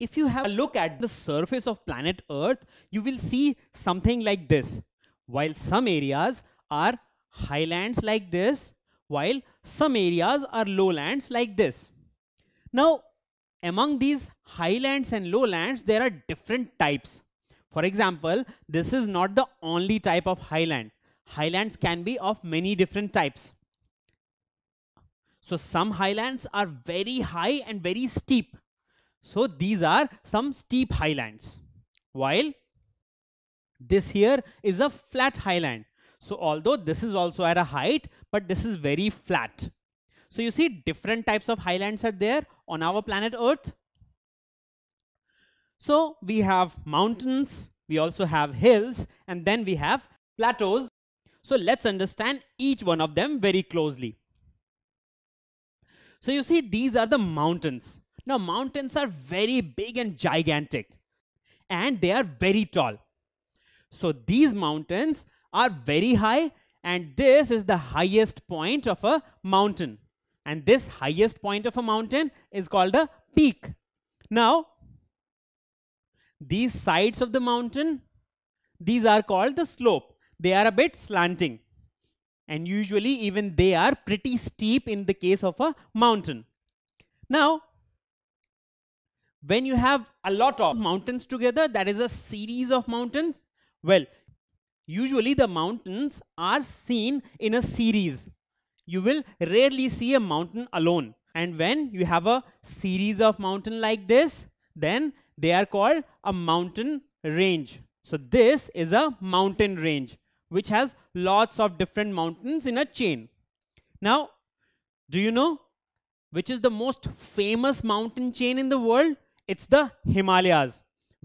if you have a look at the surface of planet Earth, you will see something like this. While some areas are highlands like this, while some areas are lowlands like this. Now, among these highlands and lowlands, there are different types. For example, this is not the only type of highland. Highlands can be of many different types. So some highlands are very high and very steep so these are some steep highlands while this here is a flat highland. So although this is also at a height, but this is very flat. So you see different types of highlands are there on our planet Earth. So we have mountains, we also have hills, and then we have plateaus. So let's understand each one of them very closely. So you see these are the mountains. Now, mountains are very big and gigantic, and they are very tall. So, these mountains are very high, and this is the highest point of a mountain. And this highest point of a mountain is called a peak. Now, these sides of the mountain, these are called the slope. They are a bit slanting. And usually even they are pretty steep in the case of a mountain. Now, when you have a lot of mountains together that is a series of mountains well usually the mountains are seen in a series you will rarely see a mountain alone and when you have a series of mountain like this then they are called a mountain range so this is a mountain range which has lots of different mountains in a chain now do you know which is the most famous mountain chain in the world it's the Himalayas,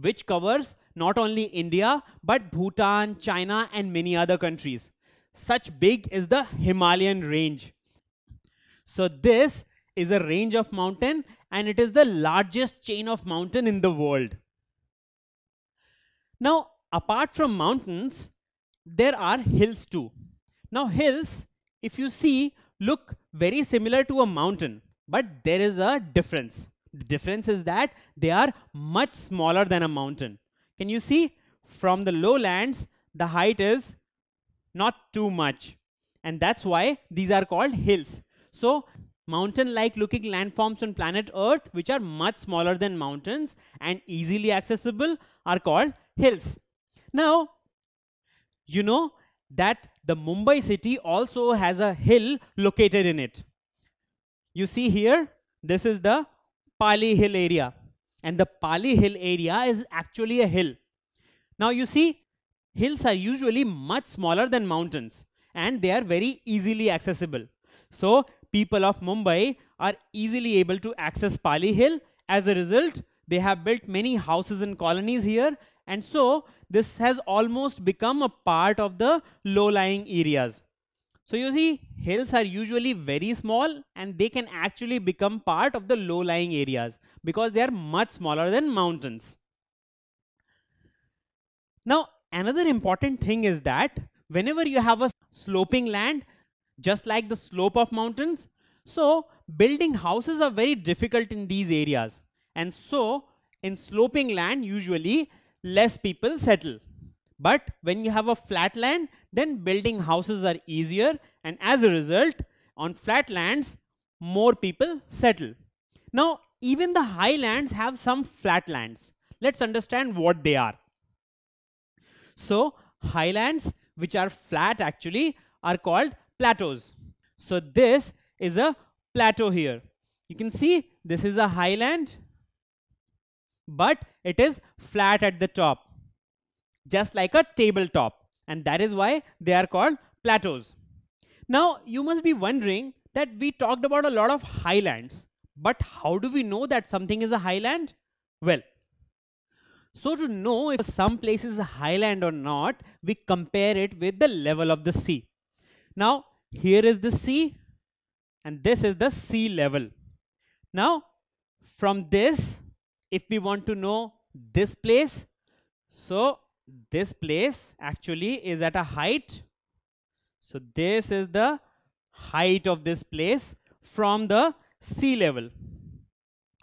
which covers not only India, but Bhutan, China, and many other countries. Such big is the Himalayan range. So this is a range of mountain and it is the largest chain of mountain in the world. Now, apart from mountains, there are hills too. Now hills, if you see, look very similar to a mountain, but there is a difference difference is that they are much smaller than a mountain. Can you see? From the lowlands, the height is not too much. And that's why these are called hills. So mountain-like looking landforms on planet Earth, which are much smaller than mountains and easily accessible, are called hills. Now, you know that the Mumbai city also has a hill located in it. You see here, this is the Pali Hill area. And the Pali Hill area is actually a hill. Now you see, hills are usually much smaller than mountains and they are very easily accessible. So people of Mumbai are easily able to access Pali Hill. As a result, they have built many houses and colonies here. And so this has almost become a part of the low-lying areas. So you see, hills are usually very small and they can actually become part of the low-lying areas because they are much smaller than mountains. Now, another important thing is that whenever you have a sloping land, just like the slope of mountains, so building houses are very difficult in these areas. And so in sloping land, usually less people settle. But when you have a flat land, then building houses are easier and as a result on flat lands more people settle. Now even the highlands have some flat lands. Let's understand what they are. So highlands which are flat actually are called plateaus. So this is a plateau here. You can see this is a highland but it is flat at the top just like a tabletop and that is why they are called plateaus. Now you must be wondering that we talked about a lot of highlands, but how do we know that something is a highland? Well, so to know if some place is a highland or not, we compare it with the level of the sea. Now here is the sea and this is the sea level. Now from this, if we want to know this place, so this place actually is at a height so this is the height of this place from the sea level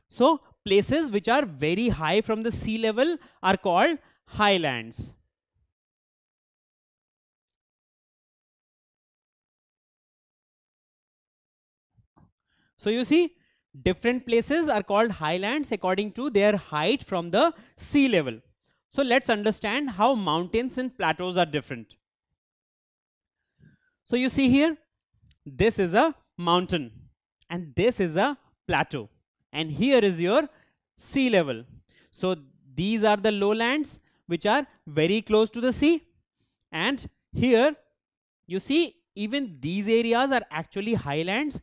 so places which are very high from the sea level are called highlands so you see different places are called highlands according to their height from the sea level so let's understand how mountains and plateaus are different. So you see here, this is a mountain and this is a plateau and here is your sea level. So these are the lowlands which are very close to the sea and here you see even these areas are actually highlands.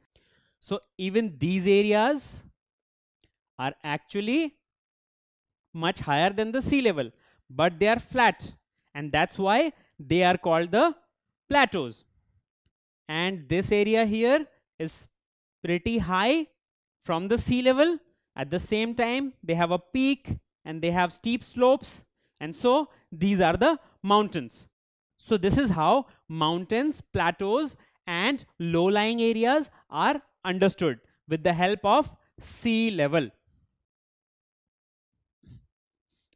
So even these areas are actually much higher than the sea level, but they are flat. And that's why they are called the plateaus. And this area here is pretty high from the sea level. At the same time, they have a peak and they have steep slopes. And so these are the mountains. So this is how mountains, plateaus and low-lying areas are understood with the help of sea level.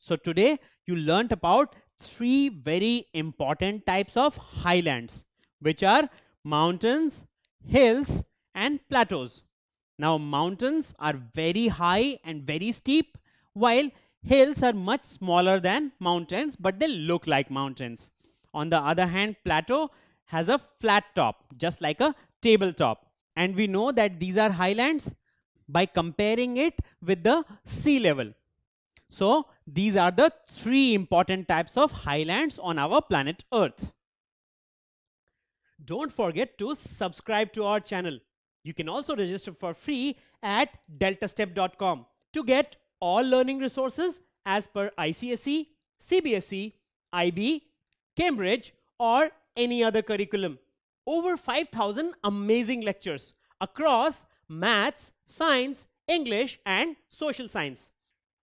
So today you learnt about three very important types of highlands, which are mountains, hills, and plateaus. Now mountains are very high and very steep, while hills are much smaller than mountains, but they look like mountains. On the other hand, plateau has a flat top, just like a tabletop. And we know that these are highlands by comparing it with the sea level. So these are the three important types of highlands on our planet Earth. Don't forget to subscribe to our channel. You can also register for free at deltastep.com to get all learning resources as per ICSE, CBSE, IB, Cambridge or any other curriculum. Over 5,000 amazing lectures across maths, science, English and social science.